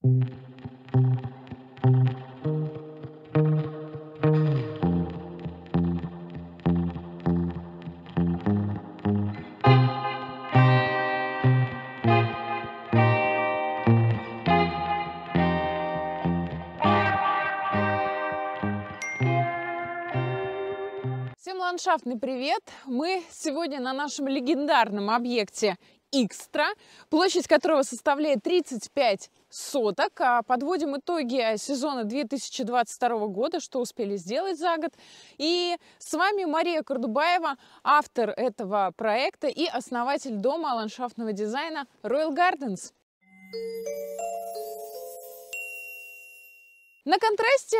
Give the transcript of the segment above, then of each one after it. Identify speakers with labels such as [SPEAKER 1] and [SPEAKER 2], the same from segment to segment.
[SPEAKER 1] Всем ландшафтный привет! Мы сегодня на нашем легендарном объекте Икстра, площадь которого составляет 35 соток. А подводим итоги сезона 2022 года, что успели сделать за год. И с вами Мария Кордубаева, автор этого проекта и основатель дома ландшафтного дизайна Royal Gardens. На контрасте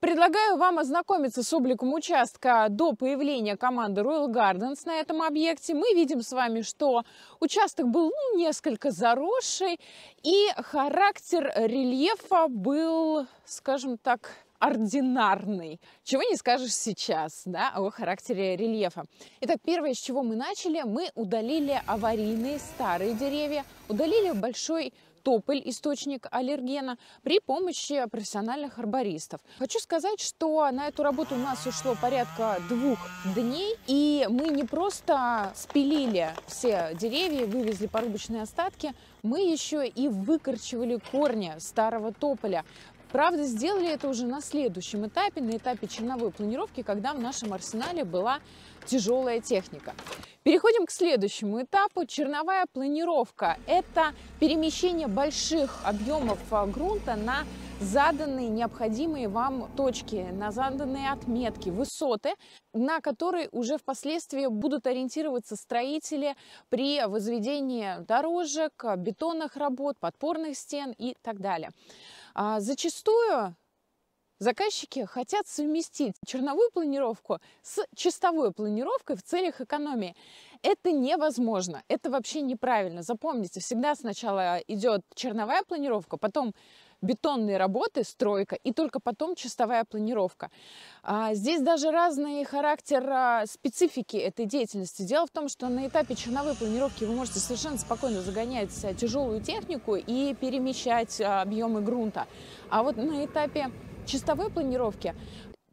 [SPEAKER 1] Предлагаю вам ознакомиться с обликом участка до появления команды Royal Gardens на этом объекте. Мы видим с вами, что участок был ну, несколько заросший, и характер рельефа был, скажем так, ординарный. Чего не скажешь сейчас да, о характере рельефа. Итак, первое, с чего мы начали, мы удалили аварийные старые деревья, удалили большой тополь, источник аллергена, при помощи профессиональных арбористов. Хочу сказать, что на эту работу у нас ушло порядка двух дней, и мы не просто спилили все деревья, вывезли порубочные остатки, мы еще и выкорчивали корни старого тополя. Правда, сделали это уже на следующем этапе, на этапе черновой планировки, когда в нашем арсенале была тяжелая техника. Переходим к следующему этапу. Черновая планировка – это перемещение больших объемов а, грунта на заданные необходимые вам точки, на заданные отметки, высоты, на которые уже впоследствии будут ориентироваться строители при возведении дорожек, бетонных работ, подпорных стен и так далее. А зачастую заказчики хотят совместить черновую планировку с чистовой планировкой в целях экономии. Это невозможно, это вообще неправильно. Запомните, всегда сначала идет черновая планировка, потом бетонные работы, стройка, и только потом чистовая планировка. А, здесь даже разный характер а, специфики этой деятельности. Дело в том, что на этапе черновой планировки вы можете совершенно спокойно загонять э, тяжелую технику и перемещать э, объемы грунта. А вот на этапе чистовой планировки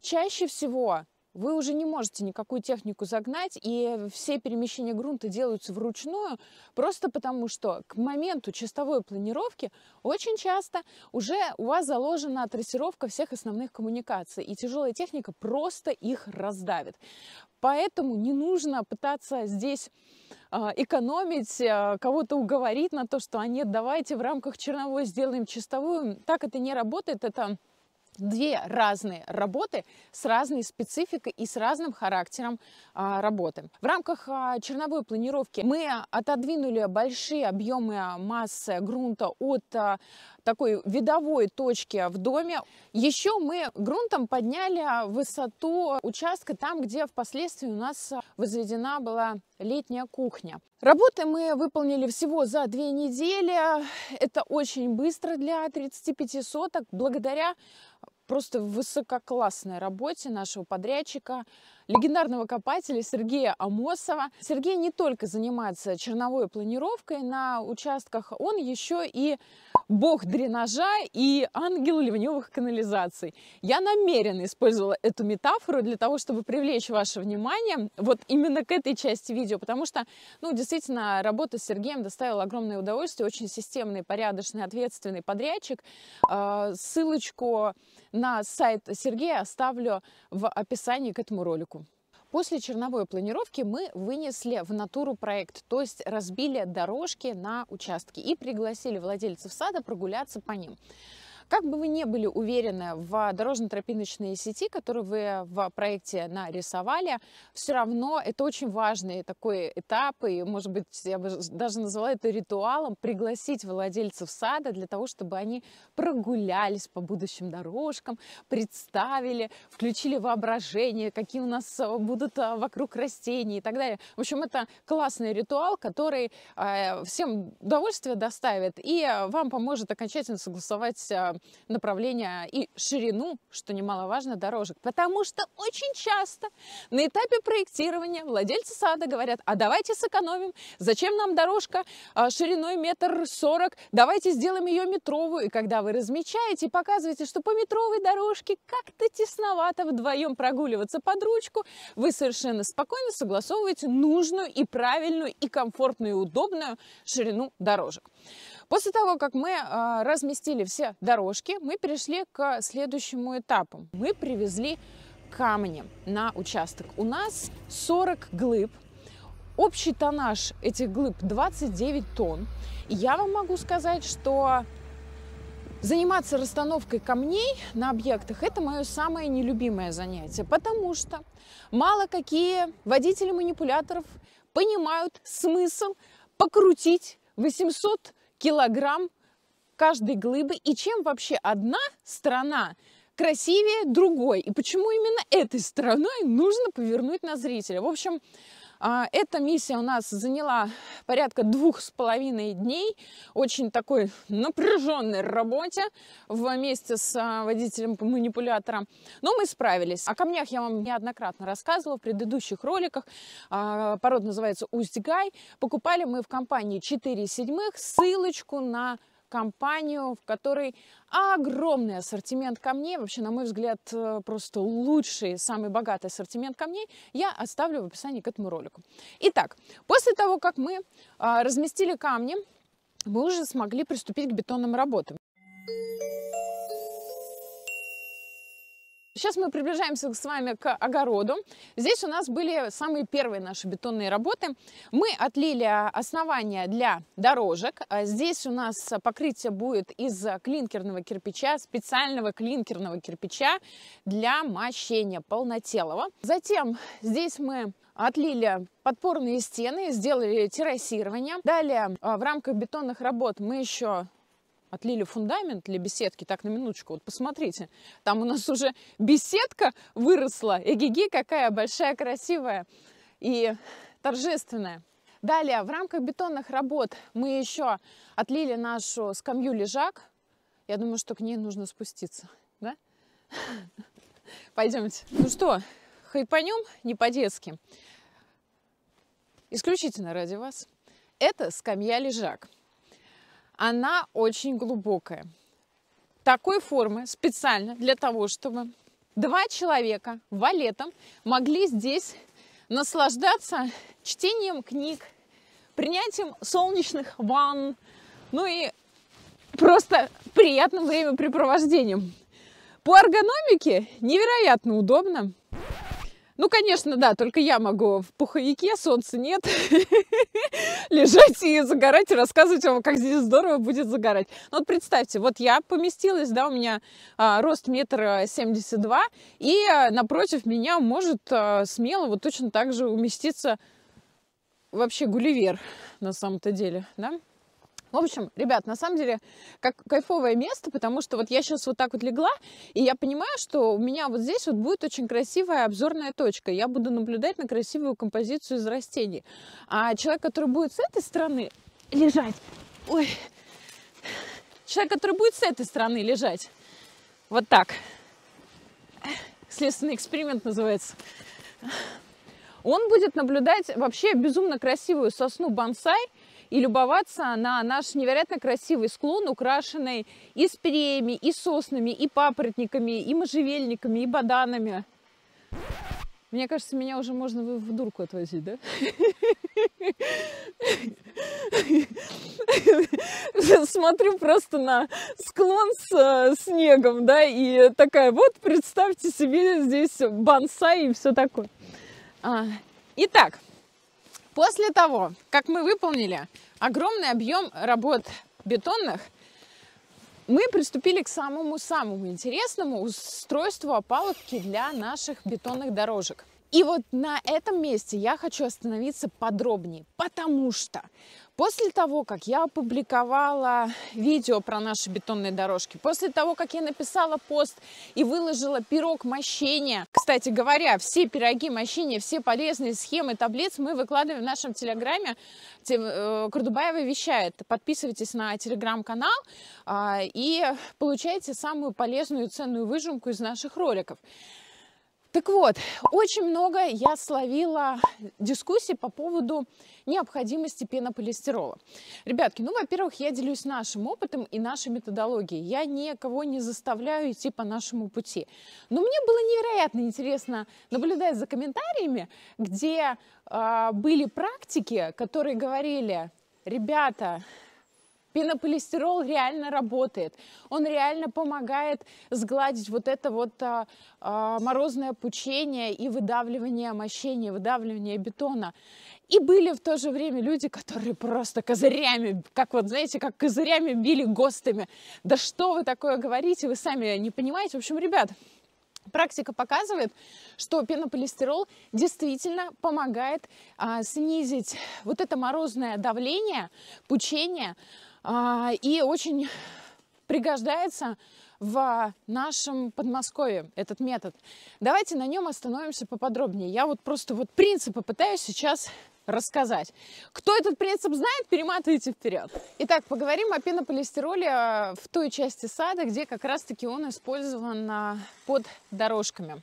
[SPEAKER 1] чаще всего вы уже не можете никакую технику загнать, и все перемещения грунта делаются вручную, просто потому что к моменту чистовой планировки очень часто уже у вас заложена трассировка всех основных коммуникаций, и тяжелая техника просто их раздавит. Поэтому не нужно пытаться здесь а, экономить, а, кого-то уговорить на то, что, а нет, давайте в рамках черновой сделаем чистовую. Так это не работает, это две разные работы с разной спецификой и с разным характером а, работы. В рамках а, черновой планировки мы отодвинули большие объемы а, массы грунта от а, такой видовой точки в доме. Еще мы грунтом подняли а, высоту участка там, где впоследствии у нас а, возведена была летняя кухня. Работы мы выполнили всего за две недели. Это очень быстро для 35 соток, благодаря просто высококлассной работе нашего подрядчика, легендарного копателя Сергея Амосова. Сергей не только занимается черновой планировкой на участках, он еще и бог дренажа и ангел ливневых канализаций. Я намеренно использовала эту метафору для того, чтобы привлечь ваше внимание вот именно к этой части видео, потому что, ну, действительно, работа с Сергеем доставила огромное удовольствие, очень системный, порядочный, ответственный подрядчик. А, ссылочку на сайт Сергея оставлю в описании к этому ролику. После черновой планировки мы вынесли в натуру проект, то есть разбили дорожки на участки и пригласили владельцев сада прогуляться по ним. Как бы вы не были уверены в дорожно-тропиночной сети, которую вы в проекте нарисовали, все равно это очень важный такой этап, и, может быть, я бы даже назвала это ритуалом, пригласить владельцев сада для того, чтобы они прогулялись по будущим дорожкам, представили, включили воображение, какие у нас э, будут э, вокруг растения и так далее. В общем, это классный ритуал, который э, всем удовольствие доставит и вам поможет окончательно согласовать направление и ширину, что немаловажно, дорожек. Потому что очень часто на этапе проектирования владельцы сада говорят, а давайте сэкономим, зачем нам дорожка а, шириной метр сорок, давайте сделаем ее метровую. И когда вы размечаете и показываете, что по метровой дорожке как-то тесновато вдвоем прогуливаться под ручку, вы совершенно спокойно согласовываете нужную и правильную и комфортную и удобную ширину дорожек. После того, как мы а, разместили все дорожки, мы перешли к следующему этапу. Мы привезли камни на участок. У нас 40 глыб. Общий тоннаж этих глыб 29 тонн. я вам могу сказать, что Заниматься расстановкой камней на объектах – это мое самое нелюбимое занятие, потому что мало какие водители манипуляторов понимают смысл покрутить 800 килограмм каждой глыбы. И чем вообще одна страна красивее другой? И почему именно этой стороной нужно повернуть на зрителя? В общем, а, эта миссия у нас заняла порядка двух с половиной дней. Очень такой напряженной работе вместе с а, водителем манипулятором Но мы справились. О камнях я вам неоднократно рассказывала в предыдущих роликах. А, пород называется усть Покупали мы в компании 4 седьмых. Ссылочку на компанию, в которой огромный ассортимент камней. Вообще, на мой взгляд, э, просто лучший, самый богатый ассортимент камней. Я оставлю в описании к этому ролику. Итак, после того, как мы а, разместили камни, мы уже смогли приступить к бетонным работам. Сейчас мы приближаемся с вами к огороду. Здесь у нас были самые первые наши бетонные работы. Мы отлили основание для дорожек. А здесь у нас покрытие будет из клинкерного кирпича, специального клинкерного кирпича для мощения полнотелого. Затем здесь мы отлили подпорные стены, сделали террасирование. Далее а, в рамках бетонных работ мы еще отлили фундамент для беседки, так на минуточку, вот посмотрите, там у нас уже беседка выросла, эгиги какая большая, красивая и торжественная. Далее, в рамках бетонных работ мы еще отлили нашу скамью лежак. Я думаю, что к ней нужно спуститься, да? Пойдемте. Ну что, хайпанем не по-детски. Исключительно ради вас. Это скамья лежак она очень глубокая. Такой формы специально для того, чтобы два человека валетом могли здесь наслаждаться чтением книг, принятием солнечных ванн, ну и просто приятным времяпрепровождением. По эргономике невероятно удобно. Ну, конечно, да, только я могу в пуховике, солнца нет, лежать и загорать, и рассказывать вам, как здесь здорово будет загорать. Ну, вот представьте, вот я поместилась, да, у меня а, рост метра семьдесят два, и а, напротив меня может а, смело вот точно так же уместиться вообще Гулливер на самом-то деле, да? В общем, ребят, на самом деле, как кайфовое место, потому что вот я сейчас вот так вот легла, и я понимаю, что у меня вот здесь вот будет очень красивая обзорная точка. Я буду наблюдать на красивую композицию из растений. А человек, который будет с этой стороны лежать... Ой! Человек, который будет с этой стороны лежать, вот так. Следственный эксперимент называется он будет наблюдать вообще безумно красивую сосну бонсай, и любоваться на наш невероятно красивый склон, украшенный и спиреями, и соснами, и папоротниками, и можжевельниками, и баданами. Мне кажется, меня уже можно в дурку отвозить, да? Смотрю просто на склон с э, снегом, да, и такая, вот представьте себе здесь бонсай и все такое. А, итак, После того, как мы выполнили огромный объем работ бетонных, мы приступили к самому-самому интересному устройству опалубки для наших бетонных дорожек. И вот на этом месте я хочу остановиться подробнее, потому что После того, как я опубликовала видео про наши бетонные дорожки, после того, как я написала пост и выложила пирог мощения, кстати говоря, все пироги мощения, все полезные схемы таблиц мы выкладываем в нашем телеграме. Э, Курдубаева вещает. Подписывайтесь на телеграм-канал а, и получайте самую полезную и ценную выжимку из наших роликов. Так вот, очень много я словила дискуссий по поводу необходимости пенополистирола. Ребятки, ну, во-первых, я делюсь нашим опытом и нашей методологией. Я никого не заставляю идти по нашему пути. Но мне было невероятно интересно наблюдать за комментариями, где э, были практики, которые говорили, ребята, пенополистирол реально работает. Он реально помогает сгладить вот это вот а, а, морозное пучение и выдавливание мощения, выдавливание бетона. И были в то же время люди, которые просто козырями, как вот, знаете, как козырями били ГОСТами. Да что вы такое говорите, вы сами не понимаете. В общем, ребят, Практика показывает, что пенополистирол действительно помогает а, снизить вот это морозное давление, пучение, а, и очень пригождается в нашем Подмосковье этот метод. Давайте на нем остановимся поподробнее. Я вот просто вот принципы пытаюсь сейчас рассказать. Кто этот принцип знает, перематывайте вперед. Итак, поговорим о пенополистироле а, в той части сада, где как раз-таки он использован а, под дорожками.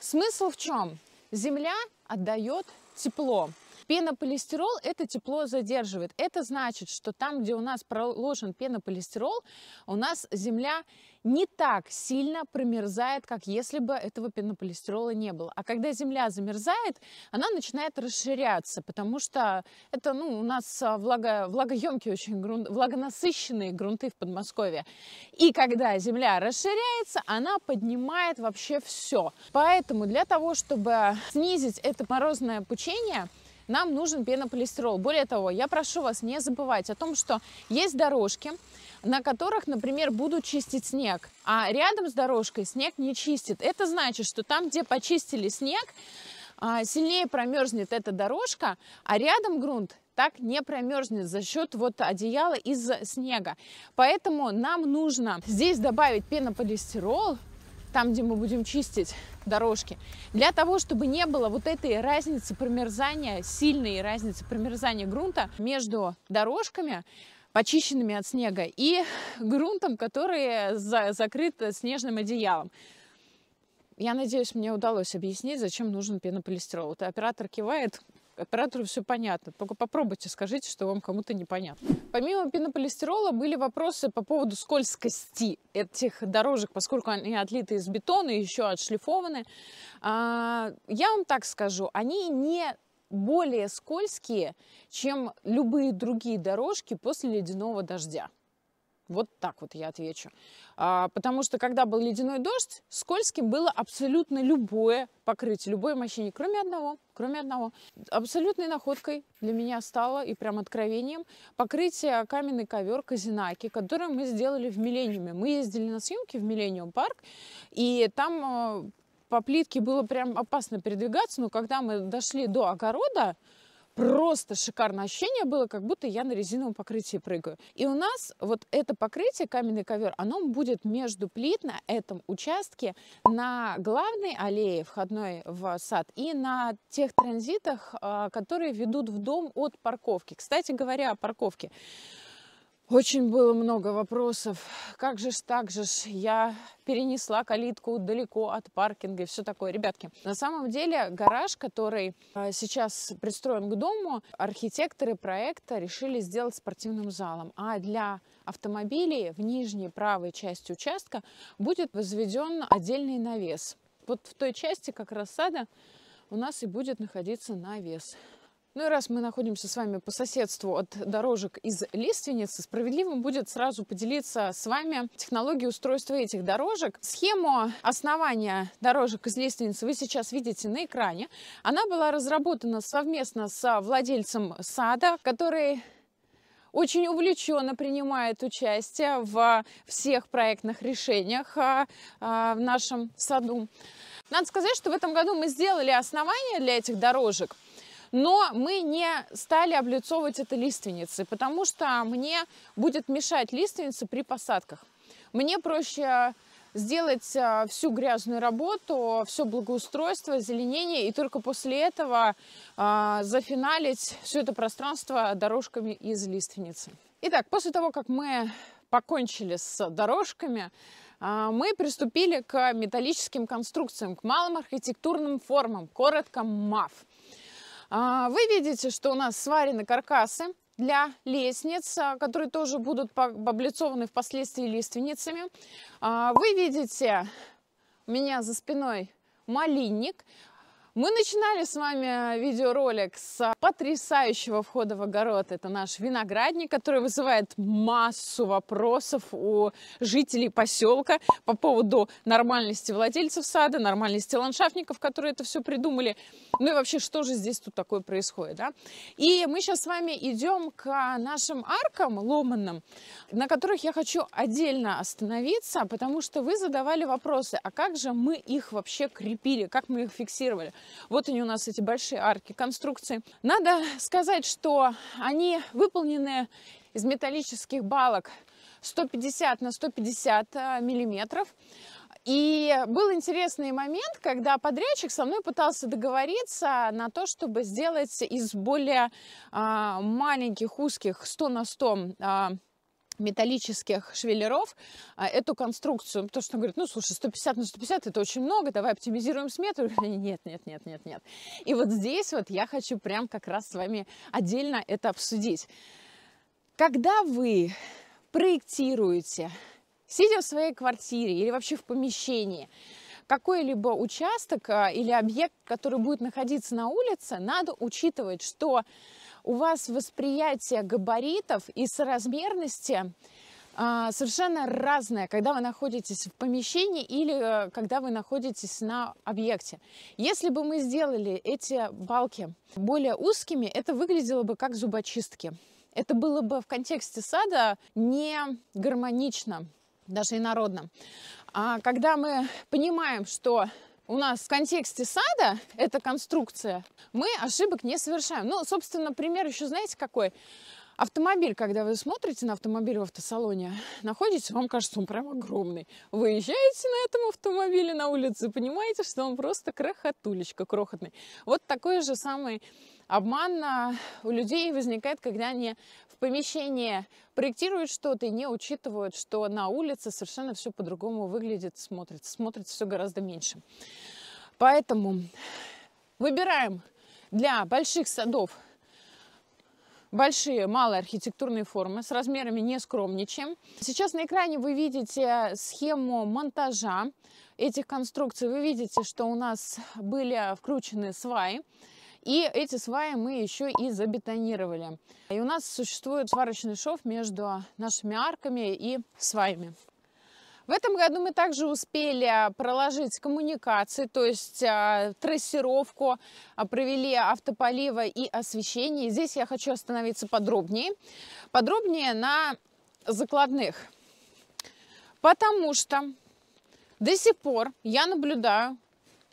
[SPEAKER 1] Смысл в чем? Земля отдает тепло. Пенополистирол это тепло задерживает. Это значит, что там, где у нас проложен пенополистирол, у нас земля не так сильно промерзает, как если бы этого пенополистирола не было. А когда земля замерзает, она начинает расширяться, потому что это ну, у нас а, влага, влагоемкие, очень грунт, влагонасыщенные грунты в Подмосковье. И когда земля расширяется, она поднимает вообще все. Поэтому для того, чтобы снизить это морозное пучение, нам нужен пенополистирол. Более того, я прошу вас не забывать о том, что есть дорожки, на которых, например, будут чистить снег, а рядом с дорожкой снег не чистит. Это значит, что там, где почистили снег, а, сильнее промерзнет эта дорожка, а рядом грунт так не промерзнет за счет вот одеяла из снега. Поэтому нам нужно здесь добавить пенополистирол, там, где мы будем чистить дорожки. Для того, чтобы не было вот этой разницы промерзания, сильной разницы промерзания грунта между дорожками, почищенными от снега, и грунтом, который за закрыт снежным одеялом. Я надеюсь, мне удалось объяснить, зачем нужен пенополистирол. Вот оператор кивает, Оператору все понятно. Только попробуйте, скажите, что вам кому-то непонятно. Помимо пенополистирола были вопросы по поводу скользкости этих дорожек, поскольку они отлиты из бетона и еще отшлифованы. А, я вам так скажу, они не более скользкие, чем любые другие дорожки после ледяного дождя. Вот так вот я отвечу. А, потому что когда был ледяной дождь, скользким было абсолютно любое покрытие, любой мощине, кроме одного. Кроме одного. Абсолютной находкой для меня стало и прям откровением покрытие каменный ковер Казинаки, который мы сделали в Миллениуме. Мы ездили на съемки в Миллениум парк, и там э, по плитке было прям опасно передвигаться, но когда мы дошли до огорода, просто шикарное ощущение было, как будто я на резиновом покрытии прыгаю. И у нас вот это покрытие, каменный ковер, оно будет между плит на этом участке, на главной аллее входной в сад и на тех транзитах, а, которые ведут в дом от парковки. Кстати говоря, о парковке. Очень было много вопросов. Как же ж, так же ж, я перенесла калитку далеко от паркинга и все такое. Ребятки, на самом деле гараж, который а, сейчас пристроен к дому, архитекторы проекта решили сделать спортивным залом. А для автомобилей в нижней правой части участка будет возведен отдельный навес. Вот в той части как раз у нас и будет находиться навес. Ну и раз мы находимся с вами по соседству от дорожек из лиственницы, справедливо будет сразу поделиться с вами технологией устройства этих дорожек. Схему основания дорожек из лиственницы вы сейчас видите на экране. Она была разработана совместно с владельцем сада, который очень увлеченно принимает участие в всех проектных решениях а, а, в нашем саду. Надо сказать, что в этом году мы сделали основание для этих дорожек. Но мы не стали облицовывать это лиственницы, потому что мне будет мешать лиственница при посадках. Мне проще сделать э, всю грязную работу, все благоустройство, зеленение, и только после этого э, зафиналить все это пространство дорожками из лиственницы. Итак, после того, как мы покончили с дорожками, э, мы приступили к металлическим конструкциям, к малым архитектурным формам, коротко МАФ. А, вы видите, что у нас сварены каркасы для лестниц, а, которые тоже будут облицованы впоследствии лиственницами. А, вы видите у меня за спиной малинник. Мы начинали с вами э, видеоролик с э, потрясающего входа в огород. Это наш виноградник, который вызывает массу вопросов у жителей поселка по поводу нормальности владельцев сада, нормальности ландшафтников, которые это все придумали. Ну и вообще, что же здесь тут такое происходит, да? И мы сейчас с вами идем к нашим аркам ломанным, на которых я хочу отдельно остановиться, потому что вы задавали вопросы, а как же мы их вообще крепили, как мы их фиксировали? Вот они у нас, эти большие арки конструкции. Надо сказать, что они выполнены из металлических балок 150 на 150 э, миллиметров. И был интересный момент, когда подрядчик со мной пытался договориться на то, чтобы сделать из более а, маленьких, узких 100 на 100 а, металлических швеллеров а, эту конструкцию, потому что он говорит, ну, слушай, 150 на 150 это очень много, давай оптимизируем смету. Нет, нет, нет, нет, нет. И вот здесь вот я хочу прям как раз с вами отдельно это обсудить. Когда вы проектируете, сидя в своей квартире или вообще в помещении, какой-либо участок а, или объект, который будет находиться на улице, надо учитывать, что у вас восприятие габаритов и соразмерности а, совершенно разное, когда вы находитесь в помещении или э, когда вы находитесь на объекте. Если бы мы сделали эти балки более узкими, это выглядело бы как зубочистки. Это было бы в контексте сада не гармонично, даже инородно. А когда мы понимаем, что у нас в контексте сада, эта конструкция, мы ошибок не совершаем. Ну, собственно, пример еще знаете какой? Автомобиль, когда вы смотрите на автомобиль в автосалоне, находитесь, вам кажется, он прям огромный. Выезжаете на этом автомобиле на улице, понимаете, что он просто крохотулечка, крохотный. Вот такой же самый Обман у людей возникает, когда они в помещении проектируют что-то и не учитывают, что на улице совершенно все по-другому выглядит, смотрится, смотрится все гораздо меньше. Поэтому выбираем для больших садов большие, малые архитектурные формы, с размерами не скромничаем. Сейчас на экране вы видите схему монтажа этих конструкций. Вы видите, что у нас были включены сваи. И эти сваи мы еще и забетонировали. И у нас существует сварочный шов между нашими арками и сваями. В этом году мы также успели проложить коммуникации, то есть а, трассировку, а, провели автополива и освещение. Здесь я хочу остановиться подробнее. Подробнее на закладных. Потому что до сих пор я наблюдаю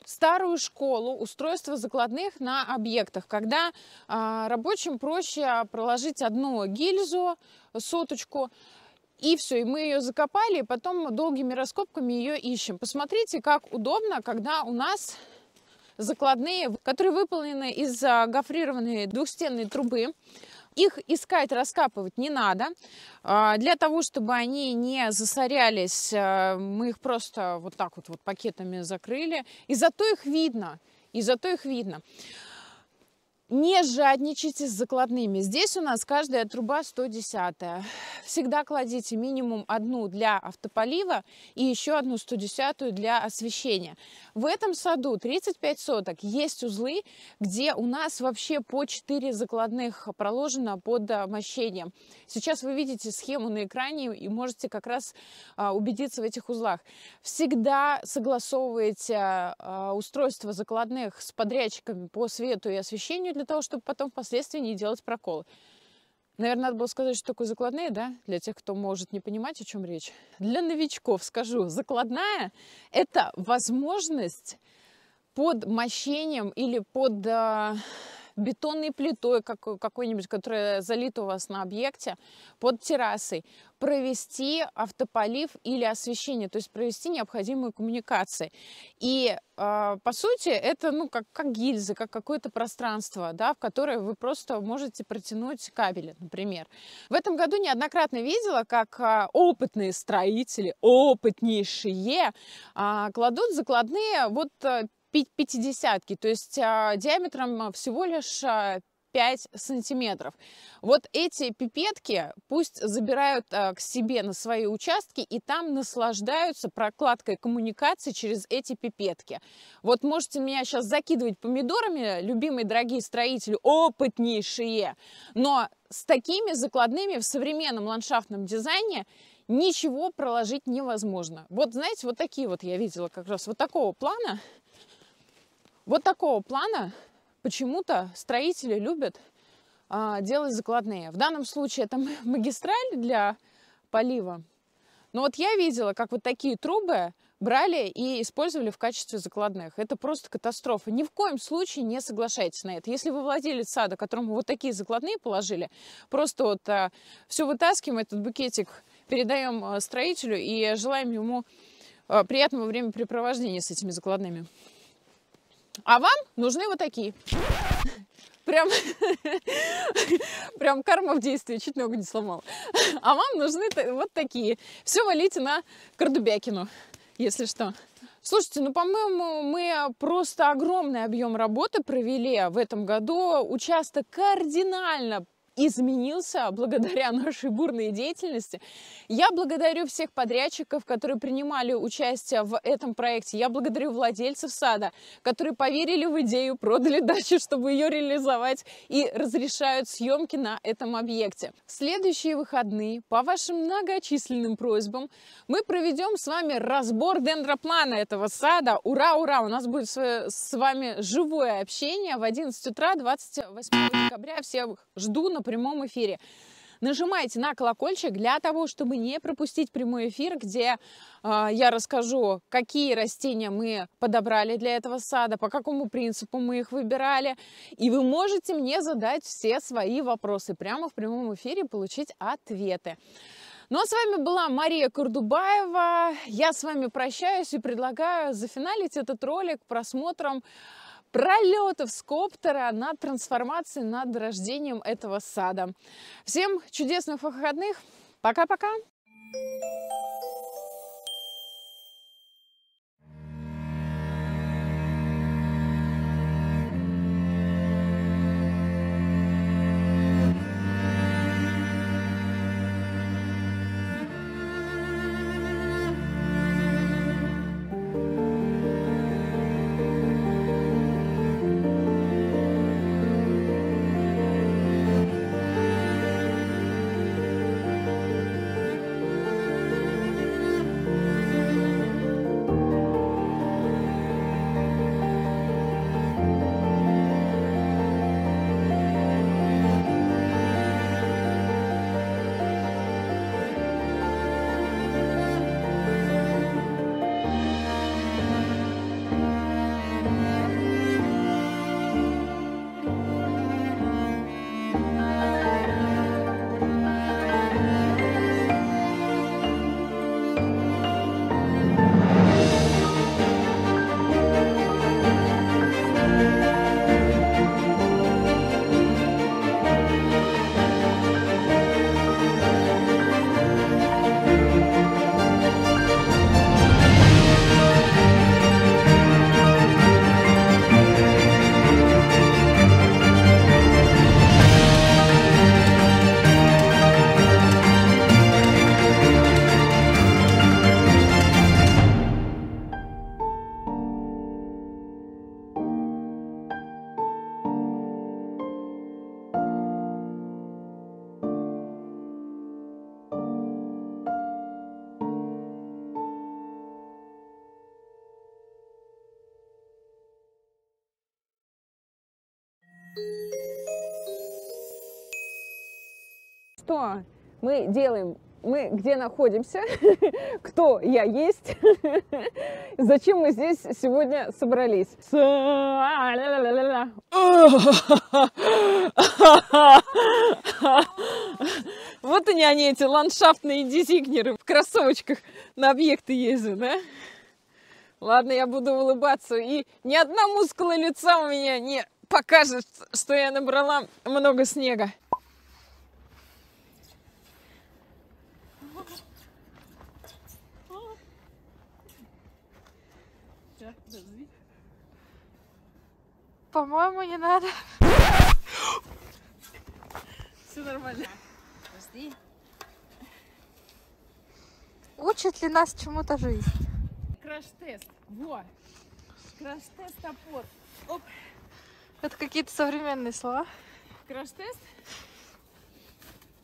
[SPEAKER 1] старую школу устройство закладных на объектах, когда а, рабочим проще проложить одну гильзу, соточку, и все, и мы ее закопали, и потом долгими раскопками ее ищем. Посмотрите, как удобно, когда у нас закладные, которые выполнены из а, гофрированной двухстенной трубы, их искать, раскапывать не надо. А, для того, чтобы они не засорялись, э, мы их просто вот так вот, вот пакетами закрыли. И зато их видно. И зато их видно. Не жадничайте с закладными. Здесь у нас каждая труба 110. Всегда кладите минимум одну для автополива и еще одну 110 для освещения. В этом саду 35 соток есть узлы, где у нас вообще по 4 закладных проложено под мощением. Сейчас вы видите схему на экране и можете как раз а, убедиться в этих узлах. Всегда согласовывайте а, устройство закладных с подрядчиками по свету и освещению для для того, чтобы потом впоследствии не делать проколы. Наверное, надо было сказать, что такое закладные, да, для тех, кто может не понимать, о чем речь. Для новичков скажу, закладная – это возможность под мощением или под а, бетонной плитой какой-нибудь, которая залита у вас на объекте, под террасой, провести автополив или освещение, то есть провести необходимые коммуникации. И а, по сути это ну, как, как гильзы, как какое-то пространство, да, в которое вы просто можете протянуть кабели, например. В этом году неоднократно видела, как а, опытные строители, опытнейшие, а, кладут закладные вот пятидесятки, то есть а, диаметром всего лишь 5 а, сантиметров. Вот эти пипетки пусть забирают а, к себе на свои участки и там наслаждаются прокладкой коммуникации через эти пипетки. Вот можете меня сейчас закидывать помидорами, любимые дорогие строители, опытнейшие, но с такими закладными в современном ландшафтном дизайне ничего проложить невозможно. Вот знаете, вот такие вот я видела как раз, вот такого плана – вот такого плана почему-то строители любят а, делать закладные. В данном случае это магистраль для полива. Но вот я видела, как вот такие трубы брали и использовали в качестве закладных. Это просто катастрофа. Ни в коем случае не соглашайтесь на это. Если вы владелец сада, которому вот такие закладные положили, просто вот а, все вытаскиваем, этот букетик передаем а, строителю и желаем ему а, приятного времяпрепровождения с этими закладными. А вам нужны вот такие. Прям, прям карма в действии, чуть ногу не сломал. А вам нужны вот такие. Все валите на Кардубякину, если что. Слушайте, ну, по-моему, мы просто огромный объем работы провели в этом году. Участок кардинально изменился благодаря нашей бурной деятельности. Я благодарю всех подрядчиков, которые принимали участие в этом проекте. Я благодарю владельцев сада, которые поверили в идею, продали дачу, чтобы ее реализовать и разрешают съемки на этом объекте. В следующие выходные, по вашим многочисленным просьбам, мы проведем с вами разбор дендроплана этого сада. Ура, ура! У нас будет с вами живое общение в 11 утра 28 декабря. Всех жду на прямом эфире. Нажимайте на колокольчик для того, чтобы не пропустить прямой эфир, где э, я расскажу, какие растения мы подобрали для этого сада, по какому принципу мы их выбирали. И вы можете мне задать все свои вопросы прямо в прямом эфире, получить ответы. Ну а с вами была Мария Курдубаева. Я с вами прощаюсь и предлагаю зафиналить этот ролик просмотром пролетов с коптера над трансформацией, над рождением этого сада. Всем чудесных выходных. Пока-пока. мы делаем мы где находимся, кто я есть, зачем мы здесь сегодня собрались. Вот они, они, эти ландшафтные дизигнеры в кроссовочках на объекты ездят, да? Ладно, я буду улыбаться, и ни одна мускула лица у меня не покажет, что я набрала много снега. По-моему, не надо. Все нормально. Подожди. Учит ли нас чему-то жизнь? Краш-тест. Во. Краш-тест опор. Оп. Это какие-то современные слова. Краш-тест.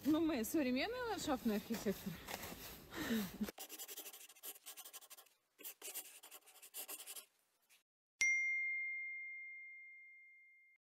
[SPEAKER 1] Ну, мы современный ландшафтный архитектор.